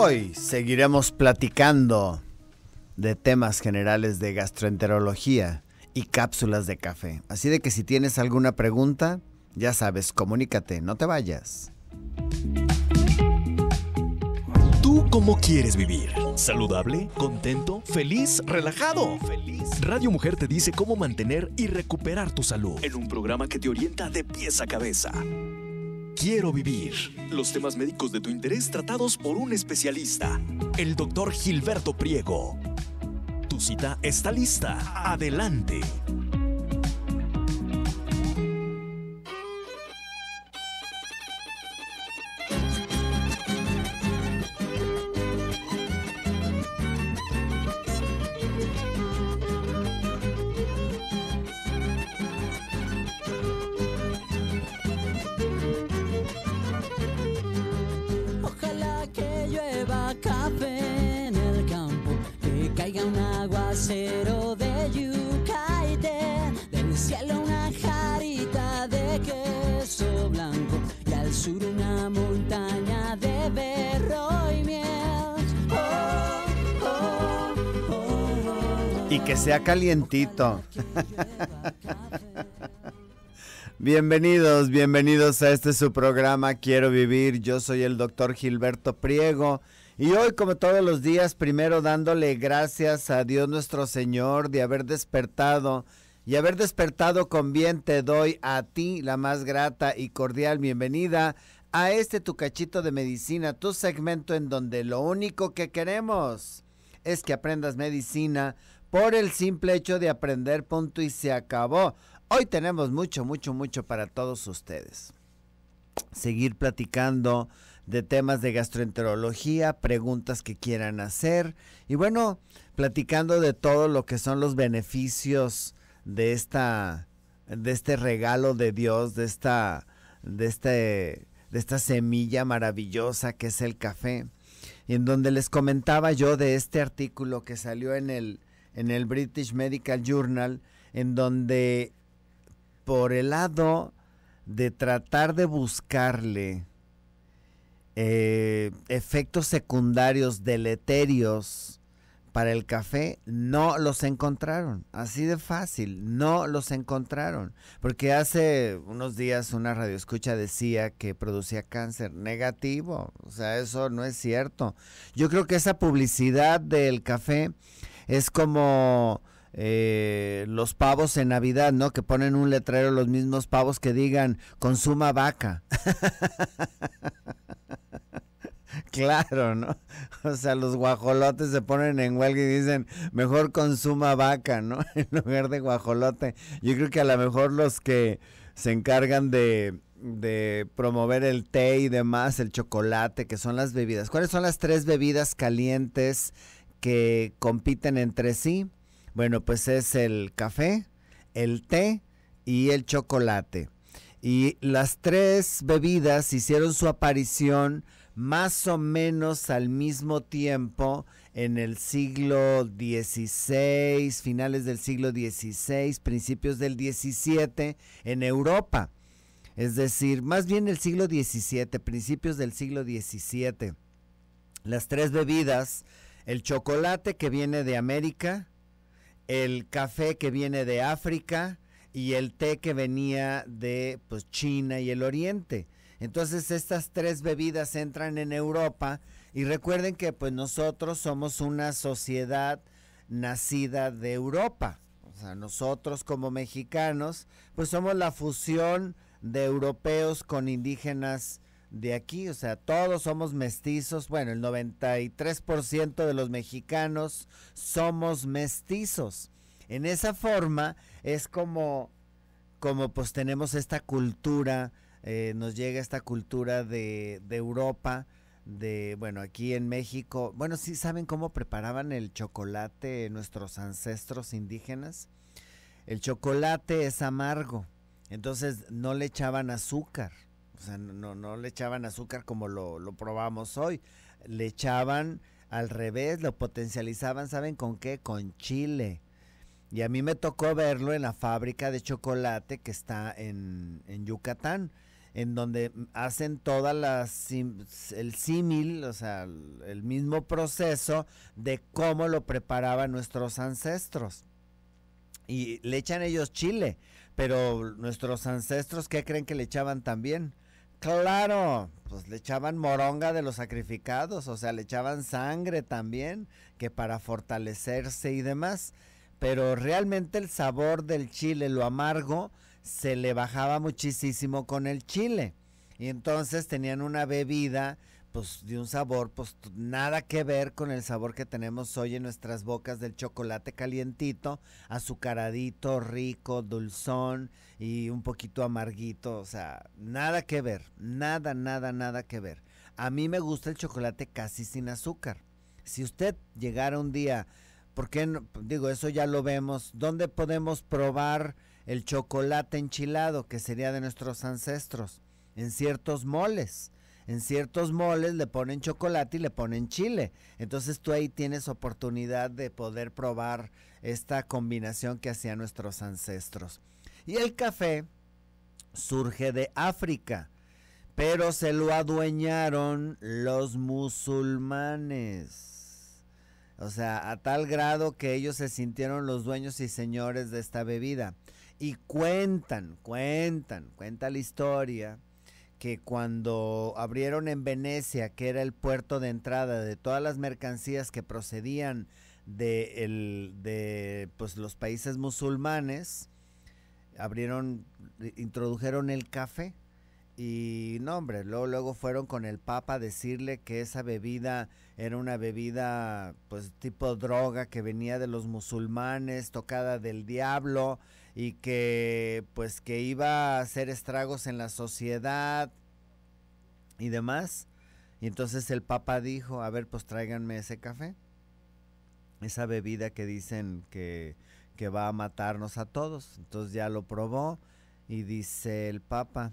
Hoy seguiremos platicando de temas generales de gastroenterología y cápsulas de café. Así de que si tienes alguna pregunta, ya sabes, comunícate, no te vayas. ¿Tú cómo quieres vivir? ¿Saludable? ¿Contento? ¿Feliz? ¿Relajado? Feliz. Radio Mujer te dice cómo mantener y recuperar tu salud en un programa que te orienta de pies a cabeza. Quiero Vivir. Los temas médicos de tu interés tratados por un especialista, el doctor Gilberto Priego. Tu cita está lista. Adelante. Oh, oh, oh, y que sea calientito. bienvenidos, bienvenidos a este su programa Quiero Vivir. Yo soy el doctor Gilberto Priego. Y hoy, como todos los días, primero dándole gracias a Dios nuestro Señor de haber despertado. Y haber despertado con bien te doy a ti la más grata y cordial bienvenida a este tu cachito de medicina, tu segmento en donde lo único que queremos es que aprendas medicina por el simple hecho de aprender punto y se acabó. Hoy tenemos mucho, mucho, mucho para todos ustedes. Seguir platicando de temas de gastroenterología, preguntas que quieran hacer y bueno, platicando de todo lo que son los beneficios de esta de este regalo de Dios, de esta de este de esta semilla maravillosa que es el café, y en donde les comentaba yo de este artículo que salió en el, en el British Medical Journal, en donde por el lado de tratar de buscarle eh, efectos secundarios deleterios para el café, no los encontraron. Así de fácil, no los encontraron. Porque hace unos días una radioescucha decía que producía cáncer. Negativo. O sea, eso no es cierto. Yo creo que esa publicidad del café es como... Eh, los pavos en Navidad, ¿no? Que ponen un letrero los mismos pavos que digan consuma vaca. claro, ¿no? O sea, los guajolotes se ponen en huelga y dicen, mejor consuma vaca, ¿no? En lugar de guajolote. Yo creo que a lo mejor los que se encargan de, de promover el té y demás, el chocolate, que son las bebidas. ¿Cuáles son las tres bebidas calientes que compiten entre sí? Bueno, pues es el café, el té y el chocolate. Y las tres bebidas hicieron su aparición más o menos al mismo tiempo en el siglo XVI, finales del siglo XVI, principios del XVII en Europa. Es decir, más bien el siglo XVII, principios del siglo XVII. Las tres bebidas, el chocolate que viene de América, el café que viene de África y el té que venía de pues, China y el Oriente entonces estas tres bebidas entran en Europa y recuerden que pues nosotros somos una sociedad nacida de Europa. O sea, nosotros como mexicanos pues somos la fusión de europeos con indígenas de aquí, o sea, todos somos mestizos, bueno, el 93% de los mexicanos somos mestizos. En esa forma es como como pues tenemos esta cultura eh, nos llega esta cultura de, Europa, de, bueno, aquí en México, bueno, si saben cómo preparaban el chocolate nuestros ancestros indígenas. El chocolate es amargo, entonces no le echaban azúcar, o sea, no, no le echaban azúcar como lo, probamos hoy, le echaban al revés, lo potencializaban, ¿saben con qué? Con chile. Y a mí me tocó verlo en la fábrica de chocolate que está en, en Yucatán en donde hacen todas las el símil, o sea, el mismo proceso de cómo lo preparaban nuestros ancestros. Y le echan ellos chile, pero nuestros ancestros ¿qué creen que le echaban también? Claro, pues le echaban moronga de los sacrificados, o sea, le echaban sangre también, que para fortalecerse y demás. Pero realmente el sabor del chile, lo amargo, se le bajaba muchísimo con el chile. Y entonces tenían una bebida pues de un sabor pues nada que ver con el sabor que tenemos hoy en nuestras bocas del chocolate calientito, azucaradito, rico, dulzón y un poquito amarguito, o sea, nada que ver, nada, nada, nada que ver. A mí me gusta el chocolate casi sin azúcar. Si usted llegara un día, porque digo, eso ya lo vemos, ¿dónde podemos probar el chocolate enchilado, que sería de nuestros ancestros, en ciertos moles. En ciertos moles le ponen chocolate y le ponen chile. Entonces tú ahí tienes oportunidad de poder probar esta combinación que hacían nuestros ancestros. Y el café surge de África, pero se lo adueñaron los musulmanes. O sea, a tal grado que ellos se sintieron los dueños y señores de esta bebida. Y cuentan, cuentan, cuenta la historia que cuando abrieron en Venecia, que era el puerto de entrada de todas las mercancías que procedían de, pues, los países musulmanes, abrieron, introdujeron el café. Y no, hombre, luego, luego fueron con el Papa a decirle que esa bebida era una bebida, pues tipo droga que venía de los musulmanes, tocada del diablo, y que pues que iba a hacer estragos en la sociedad y demás. Y entonces el Papa dijo, a ver, pues tráiganme ese café, esa bebida que dicen que, que va a matarnos a todos. Entonces ya lo probó y dice el Papa,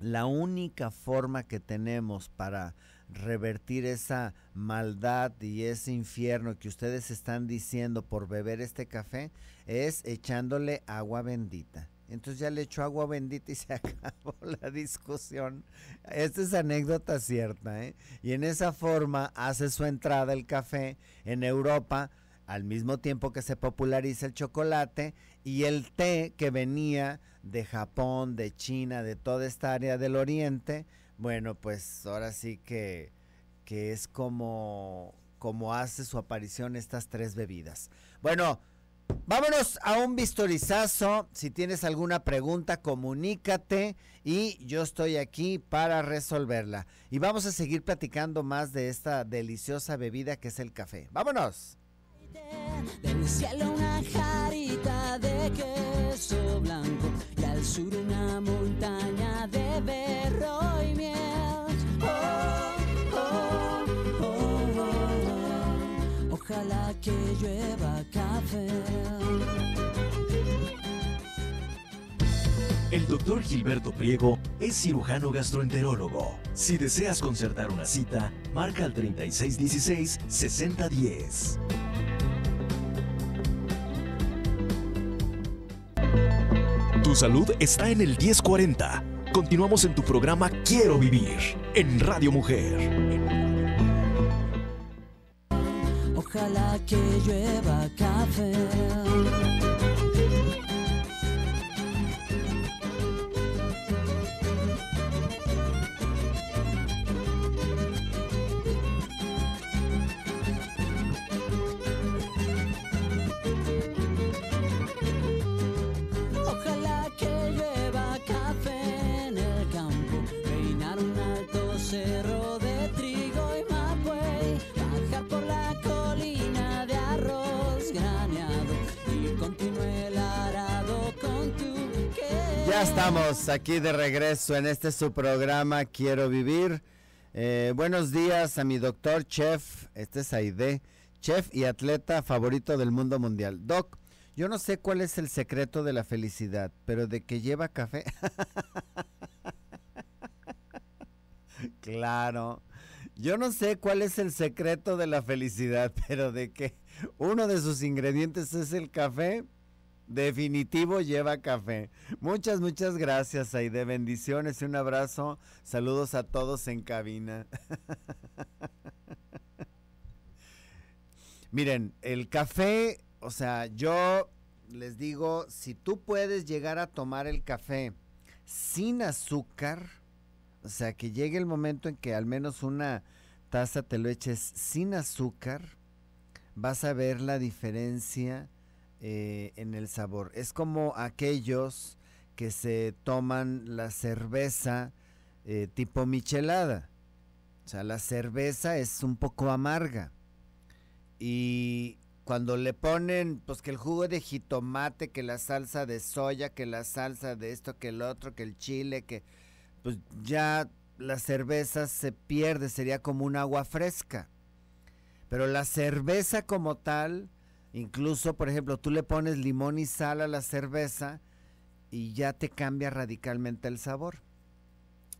la única forma que tenemos para revertir esa maldad y ese infierno que ustedes están diciendo por beber este café es echándole agua bendita. Entonces ya le echó agua bendita y se acabó la discusión. Esta es anécdota cierta, ¿eh? Y en esa forma hace su entrada el café en Europa al mismo tiempo que se populariza el chocolate y el té que venía de Japón, de China, de toda esta área del Oriente bueno, pues ahora sí que, es como, como hace su aparición estas tres bebidas. Bueno, vámonos a un vistorizazo. Si tienes alguna pregunta, comunícate y yo estoy aquí para resolverla. Y vamos a seguir platicando más de esta deliciosa bebida que es el café. Vámonos. Del cielo una jarita de queso blanco y al sur una montaña de berro y miel. Oh, oh, oh, Ojalá que llueva café. El doctor Gilberto Priego es cirujano gastroenterólogo. Si deseas concertar una cita, marca al 3616-6010. Tu salud está en el 1040. Continuamos en tu programa Quiero Vivir en Radio Mujer. estamos aquí de regreso en este su programa Quiero Vivir. Eh, buenos días a mi doctor, chef, este es Aide, chef y atleta favorito del mundo mundial. Doc, yo no sé cuál es el secreto de la felicidad, pero de que lleva café. claro. Yo no sé cuál es el secreto de la felicidad, pero de que uno de sus ingredientes es el café, Definitivo lleva café. Muchas, muchas gracias, Aide. Bendiciones y un abrazo. Saludos a todos en cabina. Miren, el café, o sea, yo les digo, si tú puedes llegar a tomar el café sin azúcar, o sea, que llegue el momento en que al menos una taza te lo eches sin azúcar, vas a ver la diferencia eh, en el sabor. Es como aquellos que se toman la cerveza eh, tipo michelada. O sea, la cerveza es un poco amarga. Y cuando le ponen, pues que el jugo de jitomate, que la salsa de soya, que la salsa de esto, que el otro, que el chile, que pues ya la cerveza se pierde, sería como un agua fresca. Pero la cerveza como tal Incluso, por ejemplo, tú le pones limón y sal a la cerveza y ya te cambia radicalmente el sabor.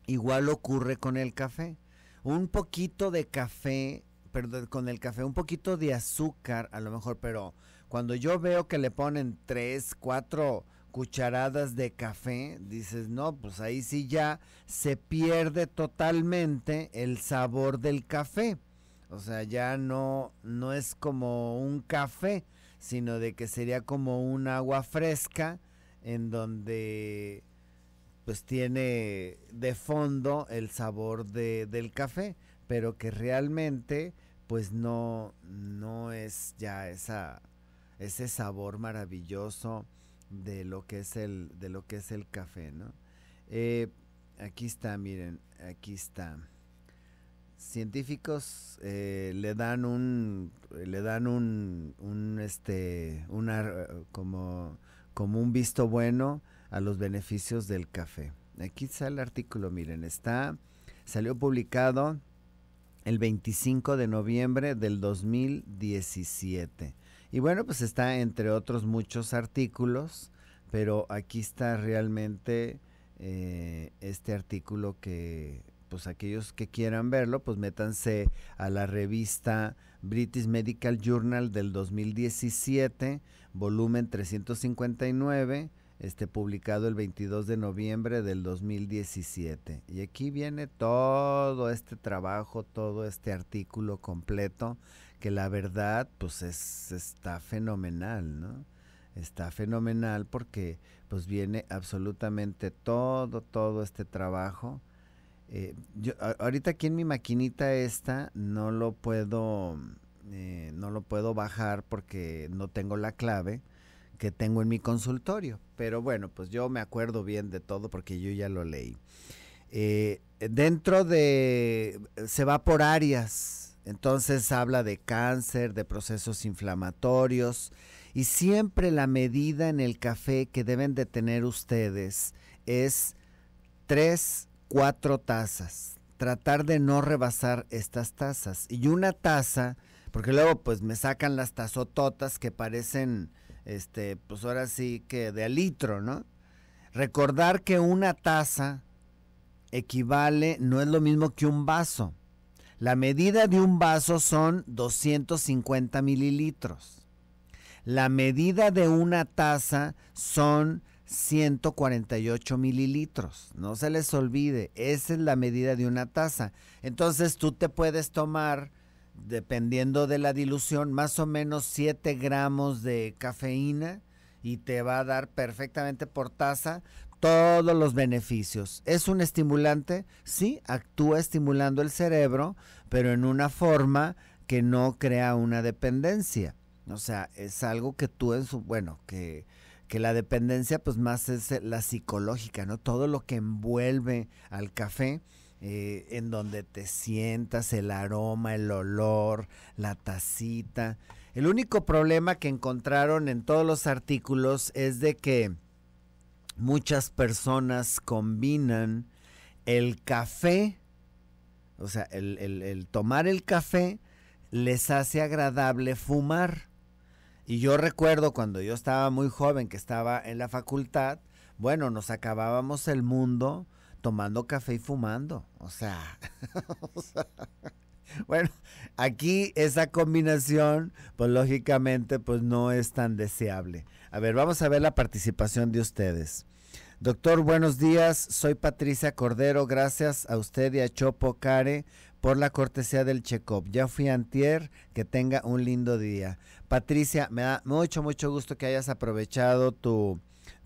Igual ocurre con el café. Un poquito de café, perdón, con el café, un poquito de azúcar a lo mejor, pero cuando yo veo que le ponen tres, cuatro cucharadas de café, dices, no, pues ahí sí ya se pierde totalmente el sabor del café. O sea, ya no, no es como un café, sino de que sería como un agua fresca en donde pues tiene de fondo el sabor del café, pero que realmente pues no, no es ya esa, ese sabor maravilloso de lo que es el, de lo que es el café, ¿no? Eh, aquí está, miren, aquí está científicos eh, le dan un le dan un, este como como un visto bueno a los beneficios del café. Aquí está el artículo, miren, está salió publicado el 25 de noviembre del 2017. Y bueno, pues está entre otros muchos artículos, pero aquí está realmente eh, este artículo que pues aquellos que quieran verlo, pues métanse a la revista British Medical Journal del 2017, volumen 359, este, publicado el 22 de noviembre del 2017. Y aquí viene todo este trabajo, todo este artículo completo, que la verdad, pues es, está fenomenal, ¿no? Está fenomenal porque pues viene absolutamente todo, todo este trabajo eh, yo, ahorita aquí en mi maquinita esta no lo puedo eh, no lo puedo bajar porque no tengo la clave que tengo en mi consultorio. Pero bueno, pues yo me acuerdo bien de todo porque yo ya lo leí. Eh, dentro de, se va por áreas, entonces habla de cáncer, de procesos inflamatorios y siempre la medida en el café que deben de tener ustedes es tres cuatro tazas. Tratar de no rebasar estas tazas. Y una taza, porque luego pues me sacan las tazototas que parecen, este, pues ahora sí que de litro, ¿no? Recordar que una taza equivale, no es lo mismo que un vaso. La medida de un vaso son 250 mililitros. La medida de una taza son 148 mililitros. No se les olvide, esa es la medida de una taza. Entonces tú te puedes tomar, dependiendo de la dilución, más o menos 7 gramos de cafeína y te va a dar perfectamente por taza todos los beneficios. ¿Es un estimulante? Sí, actúa estimulando el cerebro, pero en una forma que no crea una dependencia. O sea, es algo que tú en su, bueno, que que la dependencia pues más es eh, la psicológica, ¿no? Todo lo que envuelve al café, eh, en donde te sientas, el aroma, el olor, la tacita. El único problema que encontraron en todos los artículos es de que muchas personas combinan el café, o sea, el tomar el café les hace agradable fumar. Y yo recuerdo cuando yo estaba muy joven, que estaba en la facultad, bueno, nos acabábamos el mundo tomando café y fumando. O sea, bueno, aquí esa combinación, pues lógicamente, pues no es tan deseable. A ver, vamos a ver la participación de ustedes. Doctor, buenos días. Soy Patricia Cordero. Gracias a usted y a Chopo Care por la cortesía del check-up. Ya fui antier, que tenga un lindo día. Patricia, me da mucho, mucho gusto que hayas aprovechado tu,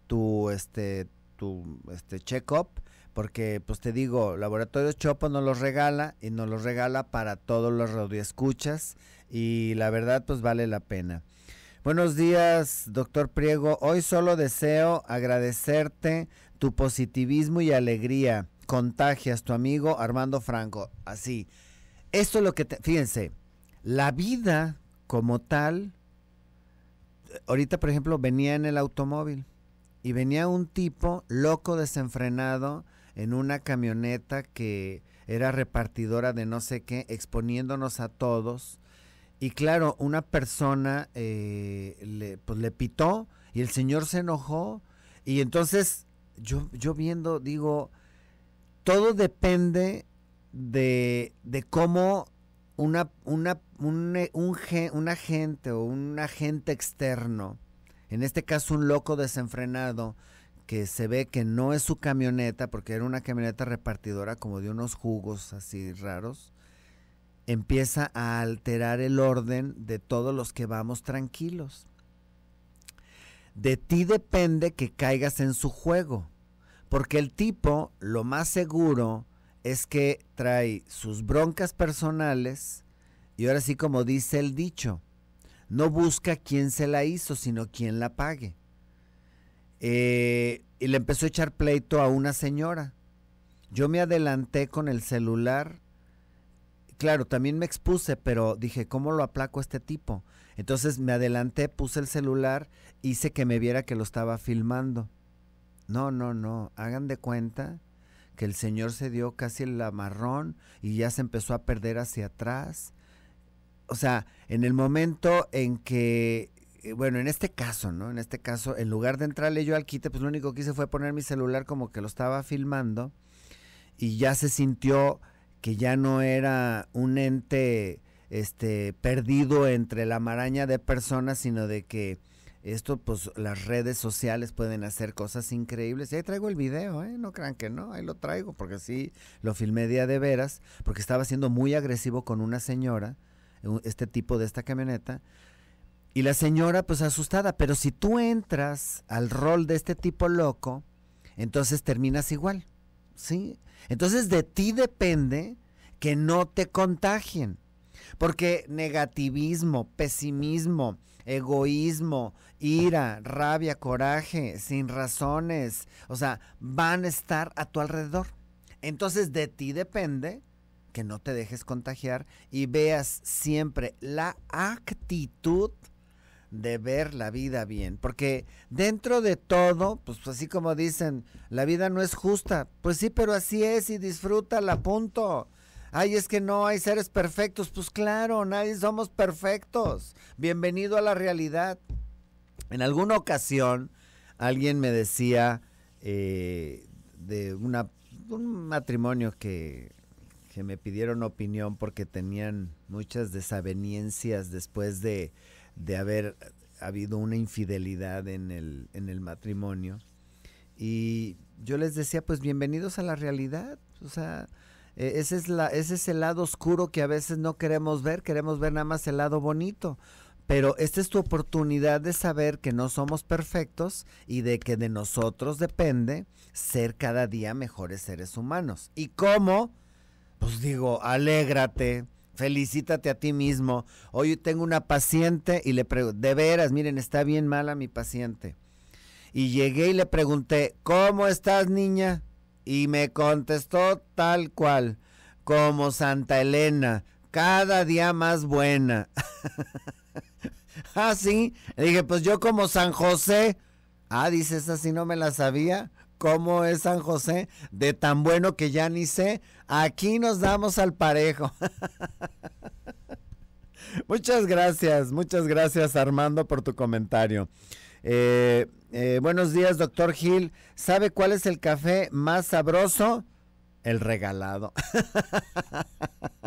tu, este, tu, este, check-up porque pues te digo, Laboratorio Chopo nos los regala y nos los regala para todos los radioescuchas y la verdad pues vale la pena. Buenos días, doctor Priego. Hoy solo deseo agradecerte tu positivismo y alegría contagias tu amigo Armando Franco. Así. Esto es lo que, te, fíjense, la vida como tal, ahorita por ejemplo venía en el automóvil y venía un tipo loco desenfrenado en una camioneta que era repartidora de no sé qué, exponiéndonos a todos. Y claro, una persona eh, le, pues, le pitó y el señor se enojó. Y entonces yo, yo viendo, digo, todo depende de, cómo una, un, un, un agente o un agente externo, en este caso un loco desenfrenado, que se ve que no es su camioneta, porque era una camioneta repartidora como de unos jugos así raros, empieza a alterar el orden de todos los que vamos tranquilos. De ti depende que caigas en su juego. Porque el tipo, lo más seguro, es que trae sus broncas personales y ahora sí como dice el dicho, no busca quién se la hizo, sino quién la pague. Eh, y le empezó a echar pleito a una señora. Yo me adelanté con el celular. Claro, también me expuse, pero dije, ¿cómo lo aplaco a este tipo? Entonces me adelanté, puse el celular, hice que me viera que lo estaba filmando. No, no, no. Hagan de cuenta que el Señor se dio casi el amarrón y ya se empezó a perder hacia atrás. O sea, en el momento en que, eh, bueno, en este caso, ¿no? En este caso, en lugar de entrarle yo al quite, pues lo único que hice fue poner mi celular como que lo estaba filmando y ya se sintió que ya no era un ente este perdido entre la maraña de personas, sino de que esto, pues las redes sociales pueden hacer cosas increíbles. Y ahí traigo el video, ¿eh? No crean que no, ahí lo traigo, porque sí, lo filmé día de veras, porque estaba siendo muy agresivo con una señora, este tipo de esta camioneta. Y la señora, pues asustada, pero si tú entras al rol de este tipo loco, entonces terminas igual, ¿sí? Entonces de ti depende que no te contagien, porque negativismo, pesimismo, egoísmo, ira, rabia, coraje, sin razones, o sea, van a estar a tu alrededor. Entonces de ti depende que no te dejes contagiar y veas siempre la actitud de ver la vida bien, porque dentro de todo, pues, pues así como dicen, la vida no es justa, pues sí, pero así es y disfrútala, punto. Ay, es que no hay seres perfectos. Pues claro, nadie somos perfectos. Bienvenido a la realidad. En alguna ocasión, alguien me decía eh, de una, un matrimonio que, me pidieron opinión porque tenían muchas desavenencias después de, haber habido una infidelidad en el, en el matrimonio. Y yo les decía, pues bienvenidos a la realidad. O sea, eh, ese, es la, ese es el lado oscuro que a veces no queremos ver, queremos ver nada más el lado bonito. Pero esta es tu oportunidad de saber que no somos perfectos y de que de nosotros depende ser cada día mejores seres humanos. ¿Y cómo? Pues digo, alégrate, felicítate a ti mismo. Hoy tengo una paciente y le pregunto, de veras, miren, está bien mala mi paciente. Y llegué y le pregunté, ¿cómo estás niña? Y me contestó tal cual, como Santa Elena, cada día más buena. ah, sí. dije, pues yo como San José. Ah, dice, esa sí no me la sabía. ¿Cómo es San José? De tan bueno que ya ni sé. Aquí nos damos al parejo. muchas gracias, muchas gracias Armando por tu comentario. Eh, eh, buenos días, doctor Gil. ¿Sabe cuál es el café más sabroso? El regalado.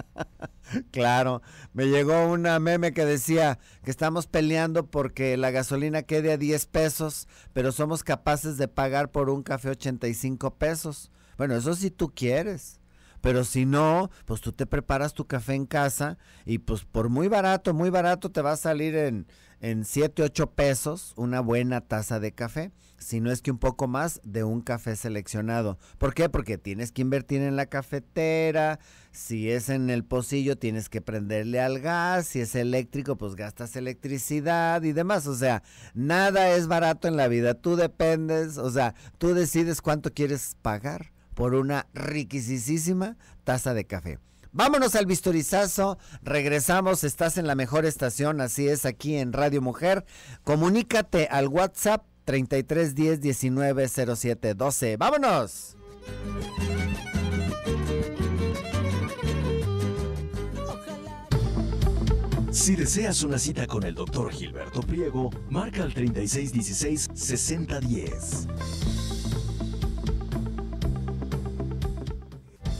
claro, me llegó una meme que decía que estamos peleando porque la gasolina quede a 10 pesos, pero somos capaces de pagar por un café 85 pesos. Bueno, eso si sí tú quieres. Pero si no, pues tú te preparas tu café en casa y pues por muy barato, muy barato te va a salir en en 7, 8 pesos una buena taza de café, si no es que un poco más de un café seleccionado. ¿Por qué? Porque tienes que invertir en la cafetera, si es en el pocillo tienes que prenderle al gas, si es eléctrico pues gastas electricidad y demás. O sea, nada es barato en la vida, tú dependes, o sea, tú decides cuánto quieres pagar por una riquisísima taza de café. Vámonos al bisturizazo regresamos, estás en la mejor estación, así es aquí en Radio Mujer. Comunícate al WhatsApp 3310 10 12. ¡Vámonos! Si deseas una cita con el doctor Gilberto Priego, marca al 3616 6010.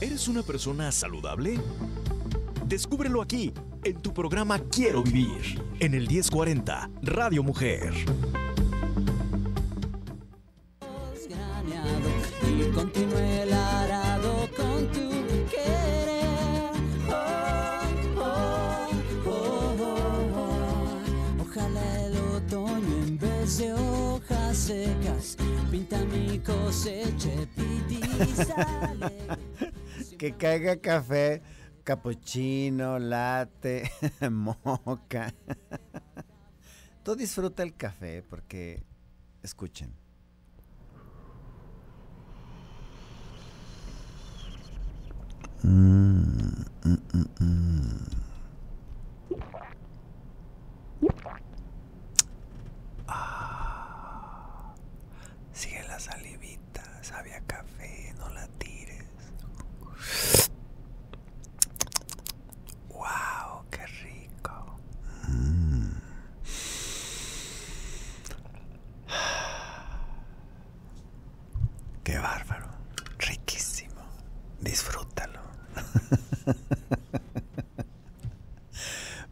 ¿Eres una persona saludable? Descúbrelo aquí, en tu programa Quiero Vivir, en el 1040, Radio Mujer. pinta mi cosecha que caiga café, capuchino, latte, moca. Tú disfruta el café porque, escuchen. Mm, mm, mm,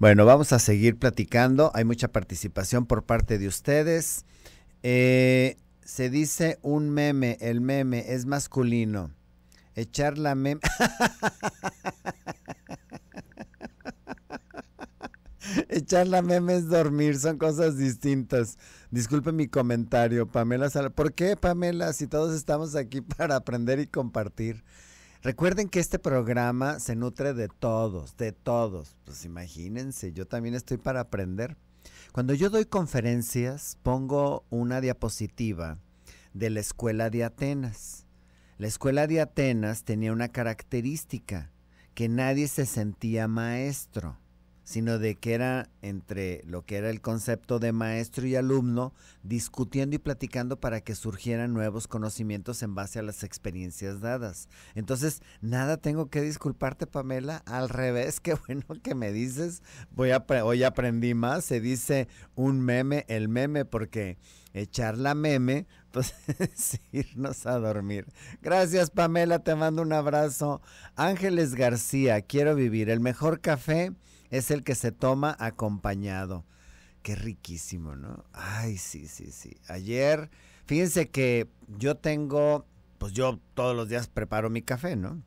Bueno, vamos a seguir platicando. Hay mucha participación por parte de ustedes. Eh, se dice un meme, el meme es masculino. Echar la meme. Echar la meme es dormir, son cosas distintas. Disculpe mi comentario, Pamela. ¿Por qué, Pamela? Si todos estamos aquí para aprender y compartir. Recuerden que este programa se nutre de todos, de todos. Pues imagínense, yo también estoy para aprender. Cuando yo doy conferencias, pongo una diapositiva de la escuela de Atenas. La escuela de Atenas tenía una característica, que nadie se sentía maestro sino de que era entre lo que era el concepto de maestro y alumno, discutiendo y platicando para que surgieran nuevos conocimientos en base a las experiencias dadas. Entonces, nada tengo que disculparte, Pamela, al revés, qué bueno que me dices, voy a, hoy aprendí más, se dice un meme, el meme, porque echar la meme, pues es irnos a dormir. Gracias Pamela, te mando un abrazo. Ángeles García, quiero vivir el mejor café es el que se toma acompañado. Qué riquísimo, ¿no? Ay, sí, sí, sí. Ayer, fíjense que yo tengo, pues yo todos los días preparo mi café, ¿no?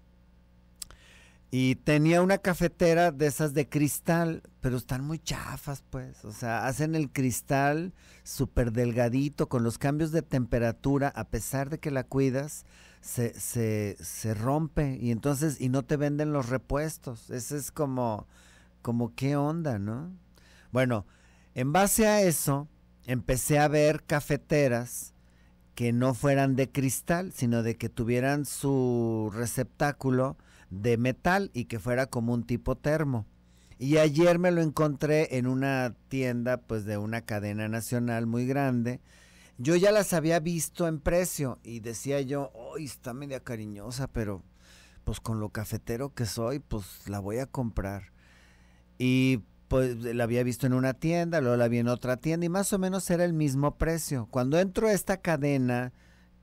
Y tenía una cafetera de esas de cristal, pero están muy chafas, pues. O sea, hacen el cristal súper delgadito, con los cambios de temperatura, a pesar de que la cuidas, se, se, se rompe. Y entonces, y no te venden los repuestos. Ese es como, como qué onda, ¿no? Bueno, en base a eso, empecé a ver cafeteras que no fueran de cristal, sino de que tuvieran su receptáculo de metal y que fuera como un tipo termo. Y ayer me lo encontré en una tienda pues de una cadena nacional muy grande. Yo ya las había visto en precio y decía yo, hoy está media cariñosa, pero pues con lo cafetero que soy, pues la voy a comprar. Y pues la había visto en una tienda, luego la vi en otra tienda y más o menos era el mismo precio. Cuando entro a esta cadena,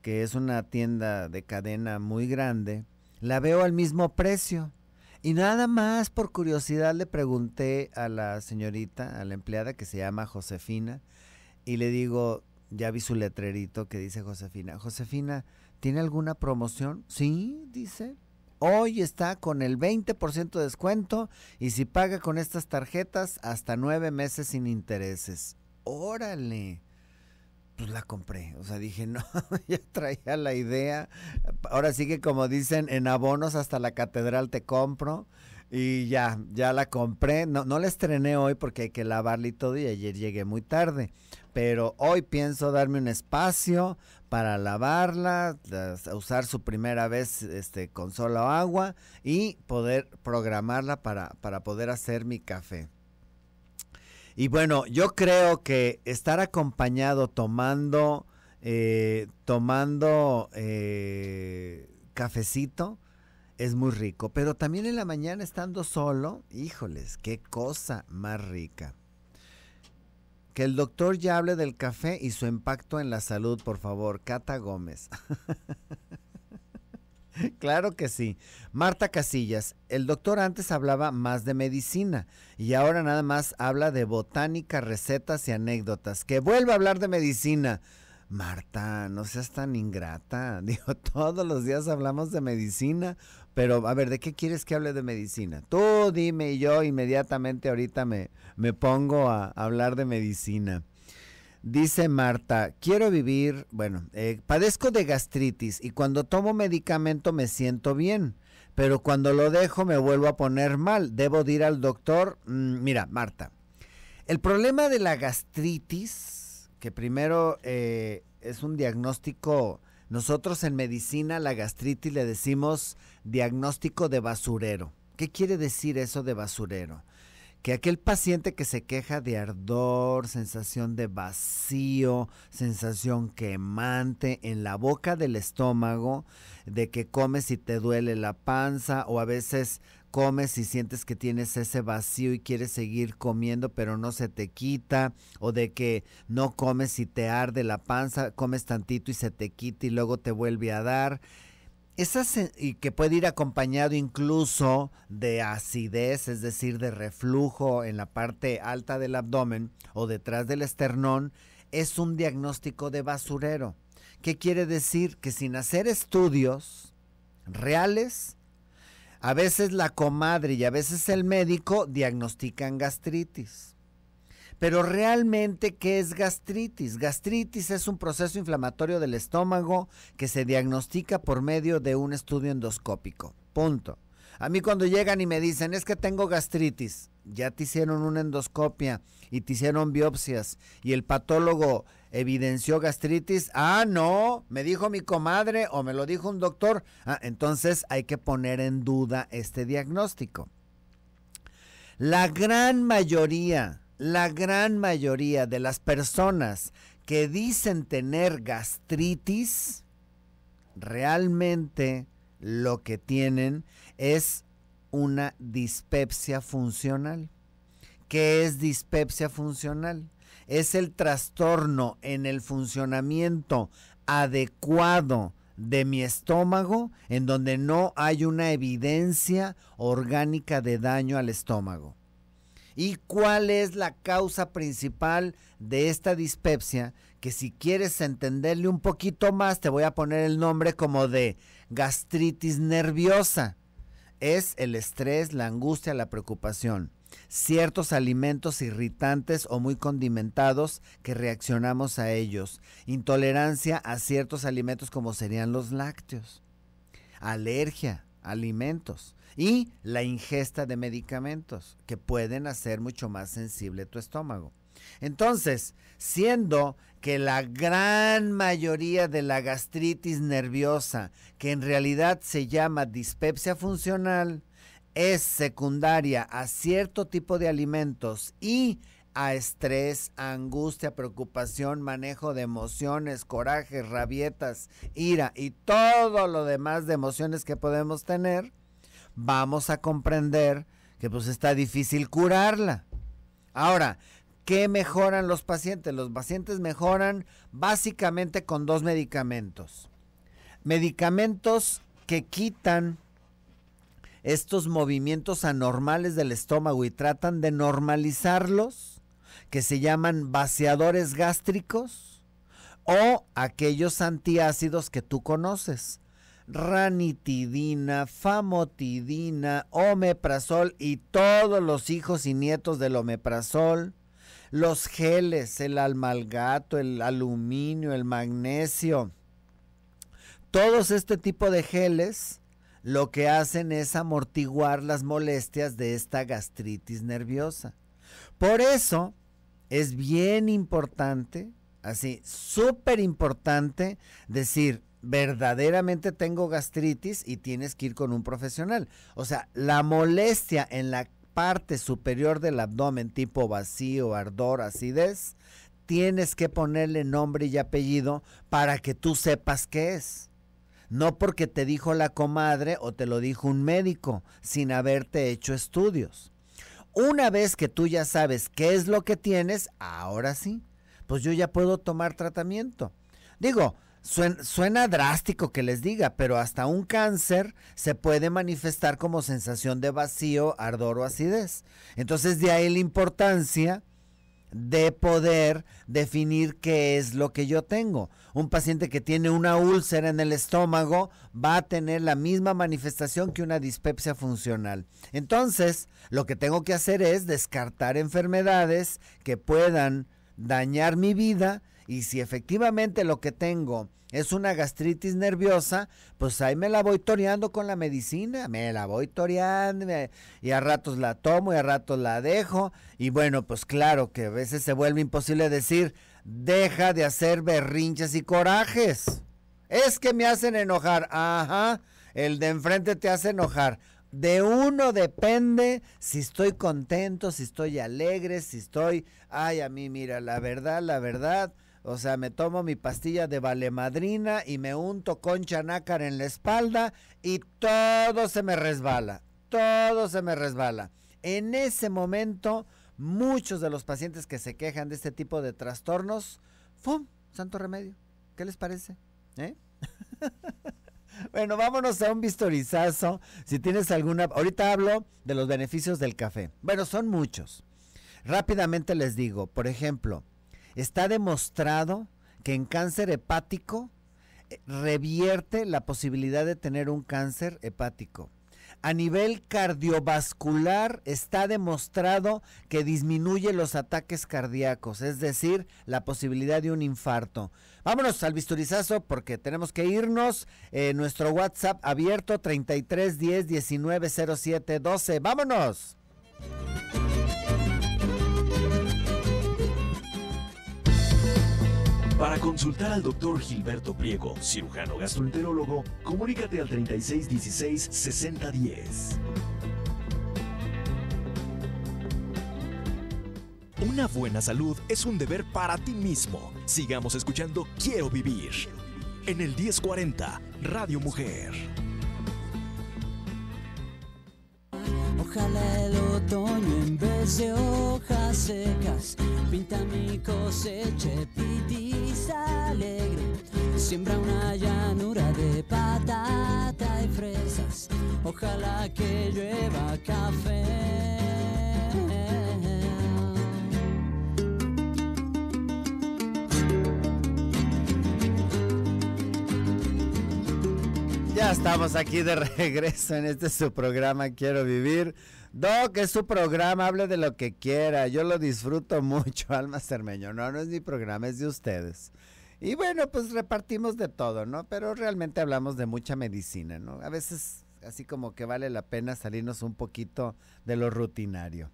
que es una tienda de cadena muy grande, la veo al mismo precio. Y nada más por curiosidad le pregunté a la señorita, a la empleada que se llama Josefina, y le digo, ya vi su letrerito que dice Josefina, Josefina, ¿tiene alguna promoción? Sí, dice, Hoy está con el 20% de descuento y si paga con estas tarjetas hasta nueve meses sin intereses. Órale. Pues la compré. O sea, dije, no, ya traía la idea. Ahora sí que como dicen, en abonos hasta la catedral te compro. Y ya, ya la compré. No, la estrené hoy porque hay que lavarla y todo y ayer llegué muy tarde. Pero hoy pienso darme un espacio para lavarla, usar su primera vez este, con solo agua y poder programarla para, para poder hacer mi café. Y bueno, yo creo que estar acompañado tomando, eh, tomando eh, cafecito, es muy rico, pero también en la mañana estando solo, híjoles, qué cosa más rica. Que el doctor ya hable del café y su impacto en la salud, por favor, Cata Gómez. claro que sí. Marta Casillas, el doctor antes hablaba más de medicina y ahora nada más habla de botánica, recetas y anécdotas. Que vuelva a hablar de medicina. Marta, no seas tan ingrata. Digo, todos los días hablamos de medicina. Pero a ver, ¿de qué quieres que hable de medicina? Tú dime y yo inmediatamente ahorita me, me pongo a hablar de medicina. Dice Marta, quiero vivir, bueno, eh, padezco de gastritis y cuando tomo medicamento me siento bien, pero cuando lo dejo me vuelvo a poner mal. ¿Debo ir al doctor? Mm, mira, Marta, el problema de la gastritis, que primero eh, es un diagnóstico nosotros en medicina la gastritis le decimos diagnóstico de basurero. ¿Qué quiere decir eso de basurero? Que aquel paciente que se queja de ardor, sensación de vacío, sensación quemante en la boca del estómago, de que comes y te duele la panza o a veces comes y sientes que tienes ese vacío y quieres seguir comiendo pero no se te quita o de que no comes y te arde la panza, comes tantito y se te quita y luego te vuelve a dar. y que puede ir acompañado incluso de acidez, es decir, de reflujo en la parte alta del abdomen o detrás del esternón, es un diagnóstico de basurero. ¿Qué quiere decir? Que sin hacer estudios reales, a veces la comadre y a veces el médico diagnostican gastritis. Pero realmente, ¿qué es gastritis? Gastritis es un proceso inflamatorio del estómago que se diagnostica por medio de un estudio endoscópico. Punto. A mí cuando llegan y me dicen, es que tengo gastritis, ya te hicieron una endoscopia y te hicieron biopsias y el patólogo evidenció gastritis. Ah, no, me dijo mi comadre o me lo dijo un doctor. Ah, entonces hay que poner en duda este diagnóstico. La gran mayoría, la gran mayoría de las personas que dicen tener gastritis, realmente lo que tienen es una dispepsia funcional. ¿Qué es dispepsia funcional? es el trastorno en el funcionamiento adecuado de mi estómago en donde no hay una evidencia orgánica de daño al estómago. ¿Y cuál es la causa principal de esta dispepsia? Que si quieres entenderle un poquito más, te voy a poner el nombre como de gastritis nerviosa. Es el estrés, la angustia, la preocupación ciertos alimentos irritantes o muy condimentados que reaccionamos a ellos, intolerancia a ciertos alimentos como serían los lácteos, alergia, a alimentos y la ingesta de medicamentos que pueden hacer mucho más sensible tu estómago. Entonces, siendo que la gran mayoría de la gastritis nerviosa, que en realidad se llama dispepsia funcional, es secundaria a cierto tipo de alimentos y a estrés, angustia, preocupación, manejo de emociones, coraje, rabietas, ira y todo lo demás de emociones que podemos tener, vamos a comprender que pues está difícil curarla. Ahora, ¿qué mejoran los pacientes? Los pacientes mejoran básicamente con dos medicamentos. Medicamentos que quitan estos movimientos anormales del estómago y tratan de normalizarlos, que se llaman vaciadores gástricos, o aquellos antiácidos que tú conoces, ranitidina, famotidina, omeprazol y todos los hijos y nietos del omeprazol, los geles, el almalgato, el aluminio, el magnesio. Todos este tipo de geles lo que hacen es amortiguar las molestias de esta gastritis nerviosa. Por eso es bien importante, así, súper importante decir, verdaderamente tengo gastritis y tienes que ir con un profesional. O sea, la molestia en la parte superior del abdomen tipo vacío, ardor, acidez, tienes que ponerle nombre y apellido para que tú sepas qué es no porque te dijo la comadre o te lo dijo un médico, sin haberte hecho estudios. Una vez que tú ya sabes qué es lo que tienes, ahora sí, pues yo ya puedo tomar tratamiento. Digo, suena, drástico que les diga, pero hasta un cáncer se puede manifestar como sensación de vacío, ardor o acidez. Entonces de ahí la importancia de poder definir qué es lo que yo tengo. Un paciente que tiene una úlcera en el estómago va a tener la misma manifestación que una dispepsia funcional. Entonces, lo que tengo que hacer es descartar enfermedades que puedan dañar mi vida y si efectivamente lo que tengo es una gastritis nerviosa, pues ahí me la voy toreando con la medicina, me la voy toreando y a ratos la tomo y a ratos la dejo. Y bueno, pues claro que a veces se vuelve imposible decir, deja de hacer berrinches y corajes. Es que me hacen enojar, ajá, el de enfrente te hace enojar. De uno depende si estoy contento, si estoy alegre, si estoy, ay, a mí mira, la verdad, la verdad o sea, me tomo mi pastilla de valemadrina y me unto concha nácar en la espalda y todo se me resbala, todo se me resbala. En ese momento, muchos de los pacientes que se quejan de este tipo de trastornos, ¡fum! Santo remedio. ¿Qué les parece? ¿Eh? bueno, vámonos a un vistorizazo. Si tienes alguna... Ahorita hablo de los beneficios del café. Bueno, son muchos. Rápidamente les digo, por ejemplo, Está demostrado que en cáncer hepático eh, revierte la posibilidad de tener un cáncer hepático. A nivel cardiovascular está demostrado que disminuye los ataques cardíacos, es decir, la posibilidad de un infarto. Vámonos al bisturizazo porque tenemos que irnos. Eh, nuestro WhatsApp abierto 33 10 12. ¡Vámonos! Para consultar al doctor Gilberto Priego, cirujano gastroenterólogo, comunícate al 3616 6010. Una buena salud es un deber para ti mismo. Sigamos escuchando Quiero Vivir en el 1040 Radio Mujer. Ojalá el otoño en vez de hojas secas pinta mi cosecha siembra una llanura de patata y fresas. Ojalá que llueva café. Ya estamos aquí de regreso en este su programa Quiero Vivir. Doc, es su programa, hable de lo que quiera. Yo lo disfruto mucho, Alma Cermeño. No, no es mi programa, es de ustedes. Y bueno, pues repartimos de todo, ¿no? Pero realmente hablamos de mucha medicina, ¿no? A veces así como que vale la pena salirnos un poquito de lo rutinario.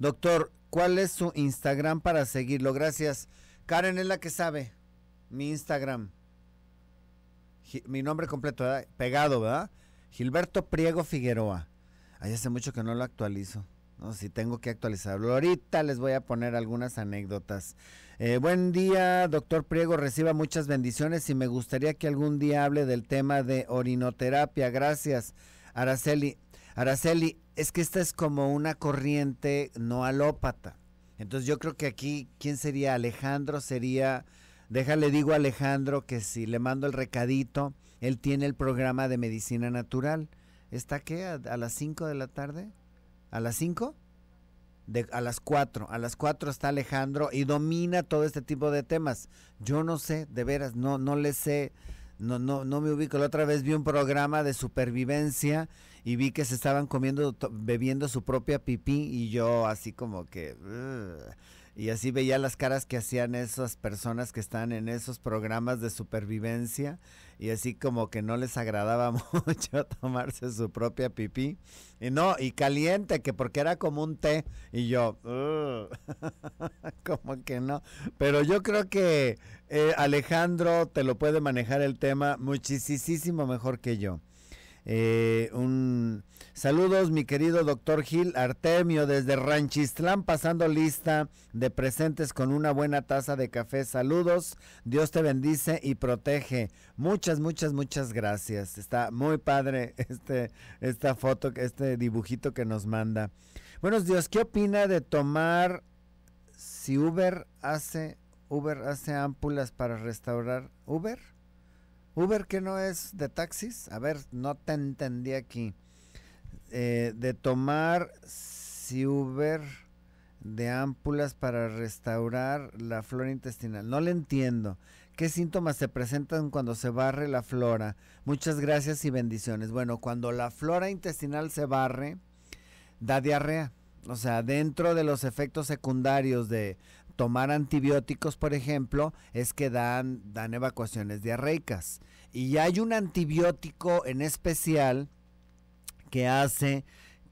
Doctor, ¿cuál es su Instagram para seguirlo? Gracias. Karen es la que sabe. Mi Instagram mi nombre completo, ¿verdad? pegado, ¿verdad? Gilberto Priego Figueroa. ahí hace mucho que no lo actualizo. No, si tengo que actualizarlo. Ahorita les voy a poner algunas anécdotas. Eh, buen día, doctor Priego. Reciba muchas bendiciones y me gustaría que algún día hable del tema de orinoterapia. Gracias, Araceli. Araceli, es que esta es como una corriente no alópata. Entonces yo creo que aquí, ¿quién sería? Alejandro sería Déjale digo a Alejandro que si le mando el recadito, él tiene el programa de medicina natural. ¿Está qué? ¿A, las 5 de la tarde? ¿A las 5? De, a las 4. A las 4 está Alejandro y domina todo este tipo de temas. Yo no sé, de veras, no, no le sé. No, no, no me ubico. La otra vez vi un programa de supervivencia y vi que se estaban comiendo, bebiendo su propia pipí y yo así como que y así veía las caras que hacían esas personas que están en esos programas de supervivencia y así como que no les agradaba mucho tomarse su propia pipí y no y caliente que porque era como un té y yo como que no pero yo creo que eh, Alejandro te lo puede manejar el tema muchísimo mejor que yo. Eh, un saludos, mi querido doctor Gil Artemio, desde ranchistlán pasando lista de presentes con una buena taza de café. Saludos, Dios te bendice y protege. Muchas, muchas, muchas gracias. Está muy padre este, esta foto, este dibujito que nos manda. Buenos dios ¿qué opina de tomar si Uber hace Uber hace ampulas para restaurar Uber? Uber que no es de taxis, a ver, no te entendí aquí. Eh, de tomar si Uber de ámpulas para restaurar la flora intestinal. No le entiendo. ¿Qué síntomas se presentan cuando se barre la flora? Muchas gracias y bendiciones. Bueno, cuando la flora intestinal se barre, da diarrea. O sea, dentro de los efectos secundarios de tomar antibióticos, por ejemplo, es que dan, dan evacuaciones diarreicas. Y hay un antibiótico en especial que hace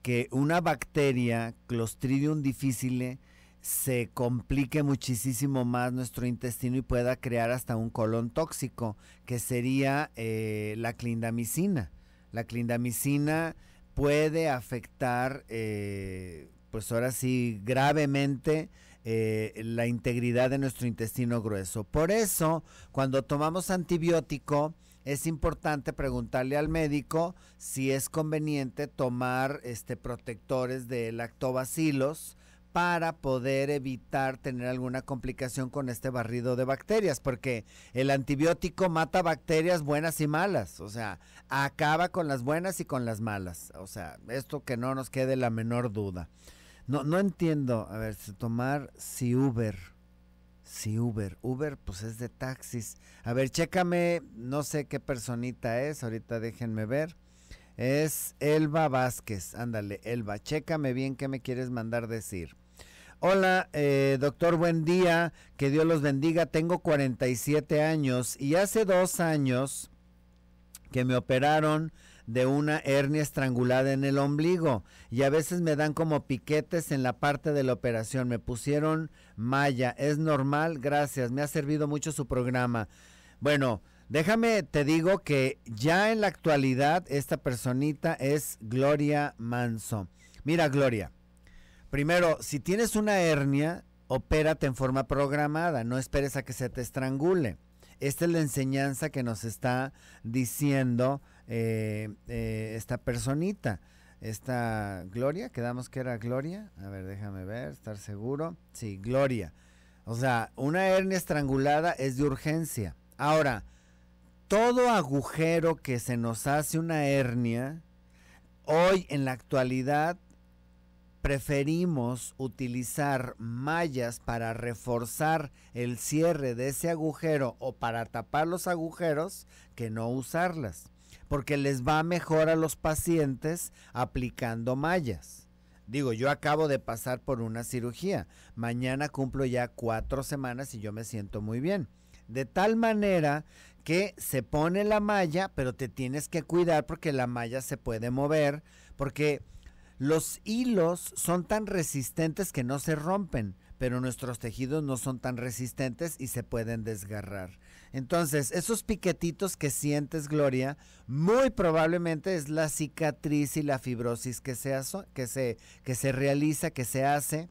que una bacteria, Clostridium difficile, se complique muchísimo más nuestro intestino y pueda crear hasta un colon tóxico, que sería eh, la clindamicina. La clindamicina puede afectar, eh, pues ahora sí, gravemente eh, la integridad de nuestro intestino grueso. Por eso, cuando tomamos antibiótico, es importante preguntarle al médico si es conveniente tomar este, protectores de lactobacilos para poder evitar tener alguna complicación con este barrido de bacterias, porque el antibiótico mata bacterias buenas y malas, o sea, acaba con las buenas y con las malas, o sea, esto que no nos quede la menor duda. No, no entiendo. A ver, tomar si Uber. Si Uber. Uber, pues es de taxis. A ver, chécame. No sé qué personita es. Ahorita déjenme ver. Es Elba Vázquez. Ándale, Elba. Chécame bien qué me quieres mandar decir. Hola, eh, doctor, buen día. Que Dios los bendiga. Tengo 47 años y hace dos años que me operaron de una hernia estrangulada en el ombligo y a veces me dan como piquetes en la parte de la operación. Me pusieron malla, es normal, gracias, me ha servido mucho su programa. Bueno, déjame, te digo que ya en la actualidad esta personita es Gloria Manso. Mira, Gloria, primero, si tienes una hernia, opérate en forma programada, no esperes a que se te estrangule. Esta es la enseñanza que nos está diciendo eh, eh, esta personita. Esta Gloria, quedamos que era Gloria. A ver, déjame ver, estar seguro. Sí, Gloria. O sea, una hernia estrangulada es de urgencia. Ahora, todo agujero que se nos hace una hernia, hoy en la actualidad preferimos utilizar mallas para reforzar el cierre de ese agujero o para tapar los agujeros que no usarlas, porque les va mejor a los pacientes aplicando mallas. Digo, yo acabo de pasar por una cirugía, mañana cumplo ya cuatro semanas y yo me siento muy bien. De tal manera que se pone la malla, pero te tienes que cuidar porque la malla se puede mover, porque los hilos son tan resistentes que no se rompen, pero nuestros tejidos no son tan resistentes y se pueden desgarrar. Entonces, esos piquetitos que sientes, Gloria, muy probablemente es la cicatriz y la fibrosis que se, realiza, que se hace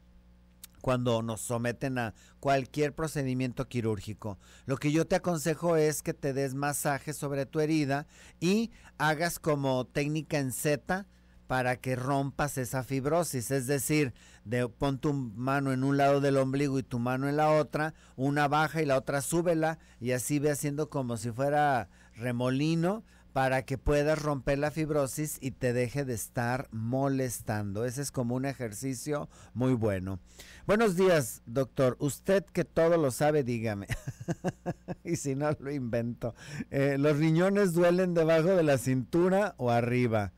cuando nos someten a cualquier procedimiento quirúrgico. Lo que yo te aconsejo es que te des masaje sobre tu herida y hagas como técnica en Z, para que rompas esa fibrosis. Es decir, de, pon tu mano en un lado del ombligo y tu mano en la otra, una baja y la otra súbela y así ve haciendo como si fuera remolino para que puedas romper la fibrosis y te deje de estar molestando. Ese es como un ejercicio muy bueno. Buenos días, doctor. Usted que todo lo sabe, dígame. y si no, lo invento. Eh, ¿Los riñones duelen debajo de la cintura o arriba?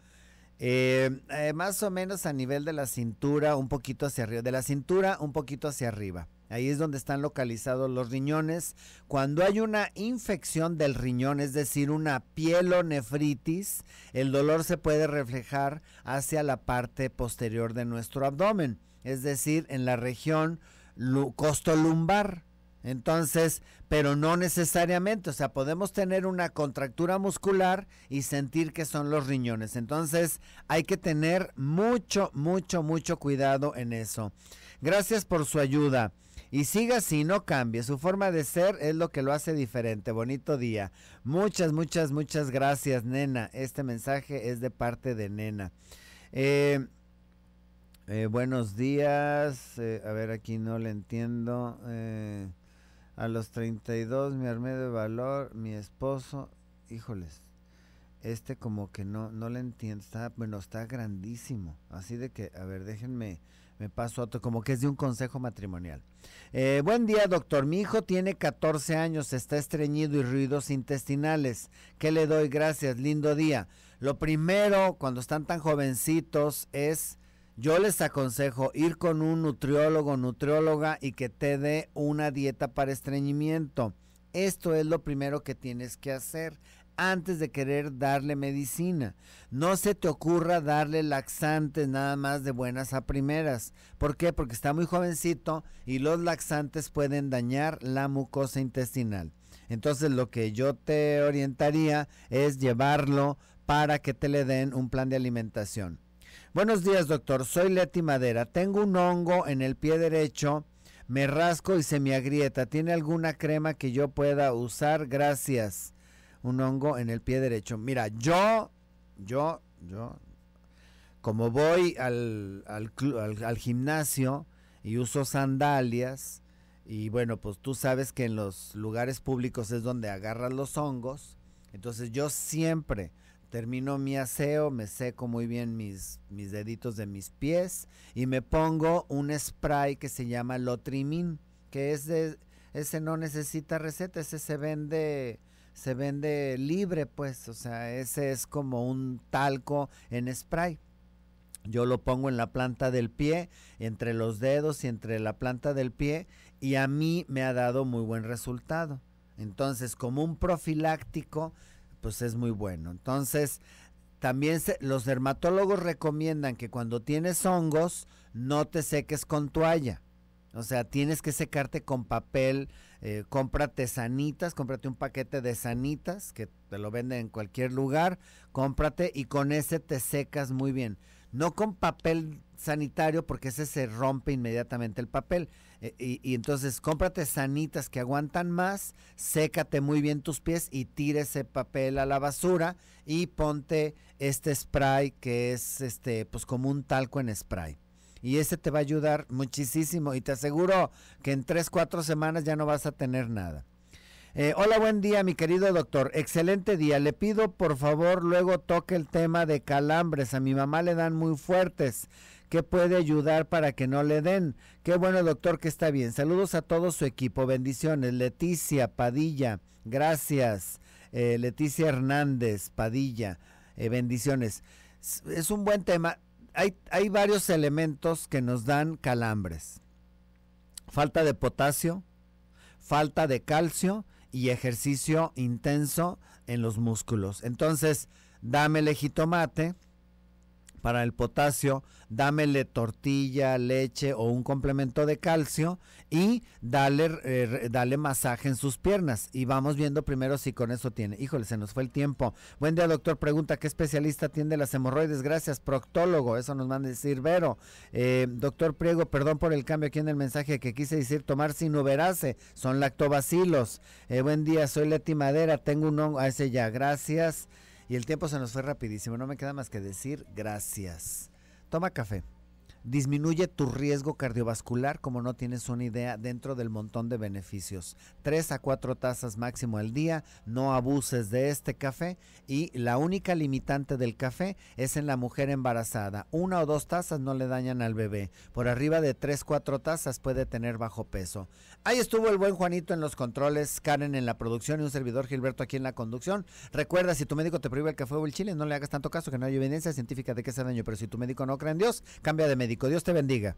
Eh, eh, más o menos a nivel de la cintura, un poquito hacia arriba. De la cintura, un poquito hacia arriba. Ahí es donde están localizados los riñones. Cuando hay una infección del riñón, es decir, una pielonefritis, el dolor se puede reflejar hacia la parte posterior de nuestro abdomen, es decir, en la región costolumbar. Entonces, pero no necesariamente, o sea, podemos tener una contractura muscular y sentir que son los riñones. Entonces, hay que tener mucho, mucho, mucho cuidado en eso. Gracias por su ayuda. Y siga así, no cambie. Su forma de ser es lo que lo hace diferente. Bonito día. Muchas, muchas, muchas gracias, nena. Este mensaje es de parte de nena. Eh, eh, buenos días. Eh, a ver, aquí no le entiendo. A los 32 mi armé de valor, mi esposo, híjoles, este como que no, no le entiendo, está, bueno, está grandísimo. Así de que, a ver, déjenme, me paso a otro, como que es de un consejo matrimonial. Eh, buen día, doctor. Mi hijo tiene 14 años, está estreñido y ruidos intestinales. ¿Qué le doy? Gracias, lindo día. Lo primero, cuando están tan jovencitos, es yo les aconsejo ir con un nutriólogo, nutrióloga y que te dé una dieta para estreñimiento. Esto es lo primero que tienes que hacer antes de querer darle medicina. No se te ocurra darle laxantes nada más de buenas a primeras. ¿Por qué? Porque está muy jovencito y los laxantes pueden dañar la mucosa intestinal. Entonces lo que yo te orientaría es llevarlo para que te le den un plan de alimentación. Buenos días, doctor. Soy Leti Madera. Tengo un hongo en el pie derecho. Me rasco y se me agrieta. ¿Tiene alguna crema que yo pueda usar? Gracias. Un hongo en el pie derecho. Mira, yo, yo, yo, como voy al, al, gimnasio y uso sandalias, y bueno, pues tú sabes que en los lugares públicos es donde agarras los hongos. Entonces yo siempre termino mi aseo, me seco muy bien mis, mis deditos de mis pies y me pongo un spray que se llama Lotrimin, que es de, ese no necesita receta, ese se vende se vende libre, pues, o sea, ese es como un talco en spray. Yo lo pongo en la planta del pie, entre los dedos y entre la planta del pie, y a mí me ha dado muy buen resultado. Entonces, como un profiláctico, pues es muy bueno. Entonces, también los dermatólogos recomiendan que cuando tienes hongos, no te seques con toalla. O sea, tienes que secarte con papel, eh, cómprate sanitas, cómprate un paquete de sanitas, que te lo venden en cualquier lugar, cómprate y con ese te secas muy bien. No con papel sanitario porque ese se rompe inmediatamente el papel, eh, y, entonces cómprate sanitas que aguantan más, sécate muy bien tus pies y tire ese papel a la basura y ponte este spray que es este pues como un talco en spray. Y ese te va a ayudar muchísimo y te aseguro que en tres, cuatro semanas ya no vas a tener nada. Eh, hola, buen día, mi querido doctor. Excelente día. Le pido, por favor, luego toque el tema de calambres. A mi mamá le dan muy fuertes. ¿Qué puede ayudar para que no le den? Qué bueno, doctor, que está bien. Saludos a todo su equipo. Bendiciones. Leticia Padilla, gracias. Eh, Leticia Hernández Padilla, eh, bendiciones. Es un buen tema. Hay, varios elementos que nos dan calambres. Falta de potasio, falta de calcio y ejercicio intenso en los músculos. Entonces, dame ejitomate para el potasio, dámele tortilla, leche o un complemento de calcio y dale, eh, dale masaje en sus piernas. Y vamos viendo primero si con eso tiene. Híjole, se nos fue el tiempo. Buen día, doctor. Pregunta, ¿qué especialista atiende las hemorroides? Gracias, proctólogo. Eso nos van a decir Vero. Eh, doctor Priego, perdón por el cambio aquí en el mensaje que quise decir tomar sinuberase. Son lactobacilos. Eh, buen día, soy Leti Madera. Tengo un hongo. A ah, ese ya, gracias. Y el tiempo se nos fue rapidísimo, no me queda más que decir gracias. Toma café disminuye tu riesgo cardiovascular como no tienes una idea dentro del montón de beneficios. Tres a cuatro tazas máximo al día, no abuses de este café y la única limitante del café es en la mujer embarazada. Una o dos tazas no le dañan al bebé. Por arriba de tres, cuatro tazas puede tener bajo peso. Ahí estuvo el buen Juanito en los controles, Karen en la producción y un servidor Gilberto aquí en la conducción. Recuerda, si tu médico te prohíbe el café o el chile, no le hagas tanto caso que no hay evidencia científica de que sea daño, pero si tu médico no cree en Dios, cambia de médico. Dios te bendiga.